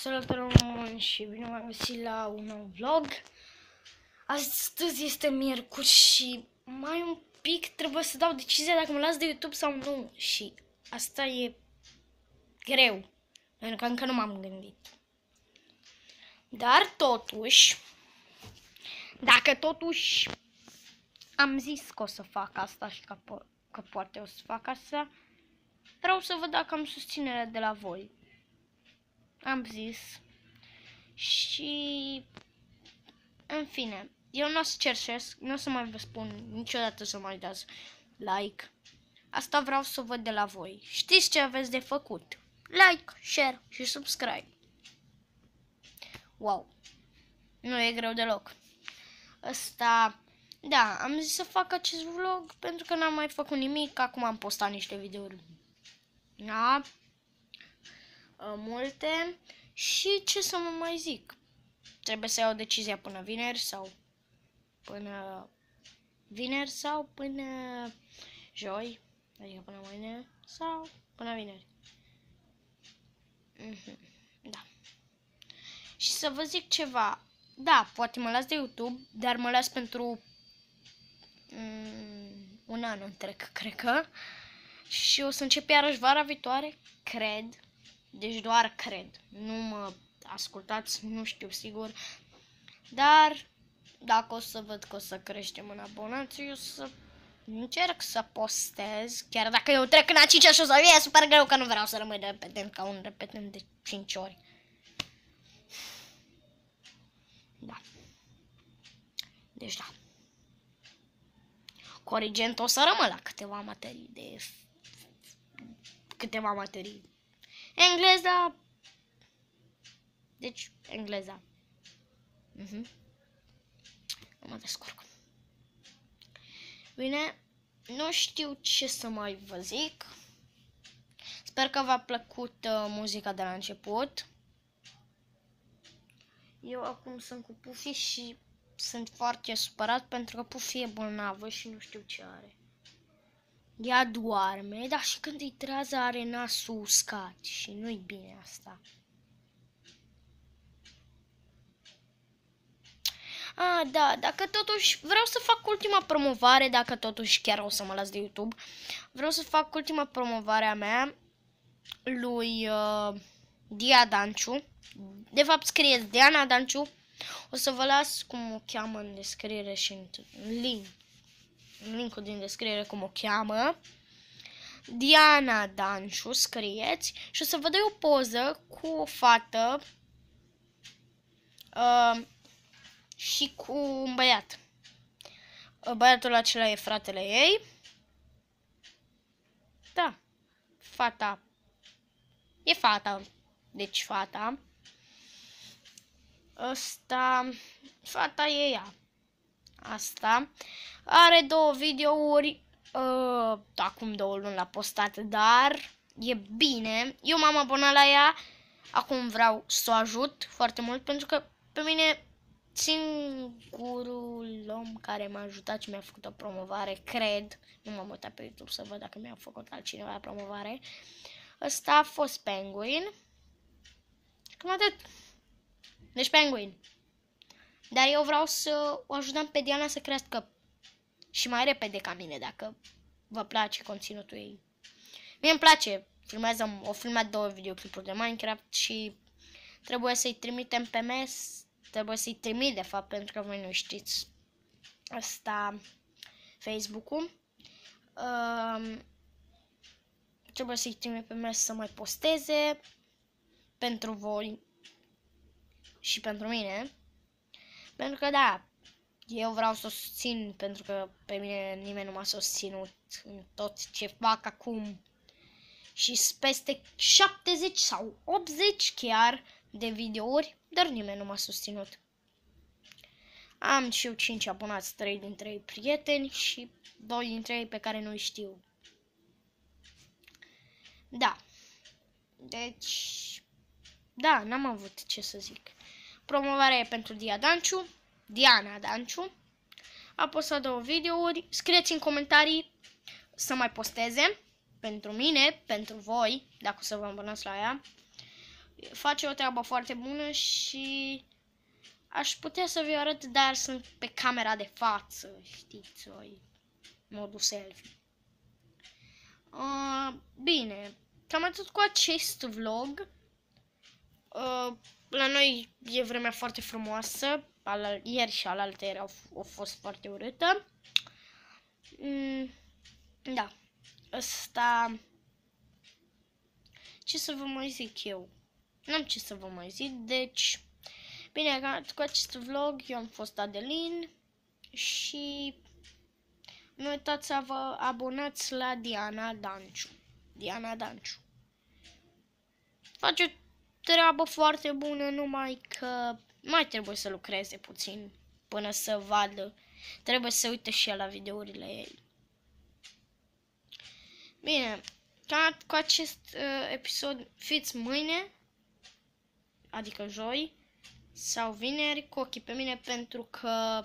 Salut Român și bine v am găsit la un nou vlog. Astăzi este miercuri și mai un pic trebuie să dau decizia dacă mă las de YouTube sau nu și asta e greu, pentru că încă nu m-am gândit. Dar totuși, dacă totuși am zis că o să fac asta și că, po că poate o să fac asta, vreau să văd dacă am susținere de la voi am zis. Și, în fine, eu nu o să cerșesc, nu o să mai vă spun niciodată să mai dați like. Asta vreau să văd de la voi. Știți ce aveți de făcut? Like, share și subscribe. Wow. Nu e greu deloc. Asta, da, am zis să fac acest vlog pentru că n-am mai făcut nimic. Acum am postat niște videouri. Da, Uh, multe și ce să mă mai zic. Trebuie să iau decizia până vineri sau până vineri sau până joi, adică până mâine sau până vineri. Mhm, da. Și să vă zic ceva. Da, poate mă las de YouTube, dar mă las pentru mm, un an întreg, cred că. Și o să încep iarăși vara viitoare, cred. Deci doar cred. Nu mă ascultați, nu știu sigur. Dar dacă o să văd că o să creștem în abonați, eu să încerc să postez, chiar dacă eu trec în a 5 și o să fie super greu că nu vreau să rămân repetent ca un repetent de 5 ori. Da. Deci da. Corigent o să rămân la câteva materii de câteva materii Engleza. Deci, engleza. Mhm. mă descurc. Bine, nu știu ce să mai vă zic. Sper că v-a plăcut uh, muzica de la început. Eu acum sunt cu Pufi și sunt foarte supărat pentru că Pufi e bolnavă și nu știu ce are. Ea doarme, dar și când îi trează are nasul uscat și nu-i bine asta. A, da, dacă totuși vreau să fac ultima promovare, dacă totuși chiar o să mă las de YouTube, vreau să fac ultima promovare a mea lui uh, Dia Danciu. De fapt scrieți Diana Danciu. O să vă las cum o cheamă în descriere și în link în linkul din descriere cum o cheamă. Diana Danșu scrieți și o să vă dau o poză cu o fată uh, și cu un băiat. Uh, băiatul acela e fratele ei. Da, fata. E fata, deci fata. Asta, fata e ea asta. Are două videouri, uh, acum două luni la postat, dar e bine. Eu m-am abonat la ea, acum vreau să o ajut foarte mult, pentru că pe mine singurul om care m-a ajutat și mi-a făcut o promovare, cred, nu m-am uitat pe YouTube să văd dacă mi-a făcut altcineva promovare, ăsta a fost Penguin. Cam atât. Deci Penguin. Dar eu vreau să o ajutăm pe Diana să crească și mai repede ca mine, dacă vă place conținutul ei. Mie îmi place. Filmează, o filmat două videoclipuri de Minecraft și trebuie să-i trimitem pe mes. Trebuie să-i trimit, de fapt, pentru că voi nu știți asta Facebook-ul. Um, trebuie să-i trimit pe mes să mai posteze pentru voi și pentru mine. Pentru că da, eu vreau să o susțin pentru că pe mine nimeni nu m-a susținut în tot ce fac acum. Și peste 70 sau 80 chiar de videouri, dar nimeni nu m-a susținut. Am și eu 5 abonați, 3 dintre ei prieteni și 2 dintre ei pe care nu-i știu. Da. Deci, da, n-am avut ce să zic. Promovarea e pentru Dia Danciu, Diana Danciu. A postat două videouri. Scrieți în comentarii să mai posteze pentru mine, pentru voi, dacă o să vă îmbunăți la ea. Face o treabă foarte bună și aș putea să vi arăt, dar sunt pe camera de față, știți, voi, modul selfie. Uh, bine, cam atât cu acest vlog. Uh, la noi e vremea foarte frumoasă, al, ieri și alaltă ieri au, au fost foarte urâtă. Mm, da, ăsta... Ce să vă mai zic eu? N-am ce să vă mai zic, deci... Bine, cu acest vlog eu am fost Adelin și nu uitați să vă abonați la Diana Danciu. Diana Danciu. Faceți treabă foarte bună, numai că mai trebuie să lucreze puțin până să vadă. Trebuie să uite și el la videourile ei. Bine, ca, cu acest uh, episod fiți mâine, adică joi sau vineri, cu ochii pe mine pentru că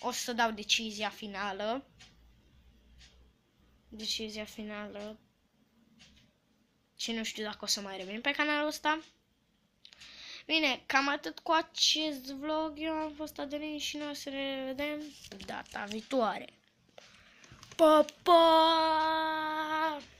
o să dau decizia finală. Decizia finală și nu știu dacă o să mai revin pe canalul ăsta. Bine, cam atât cu acest vlog. Eu am fost Adelin și noi o să ne vedem data viitoare. Pa, pa!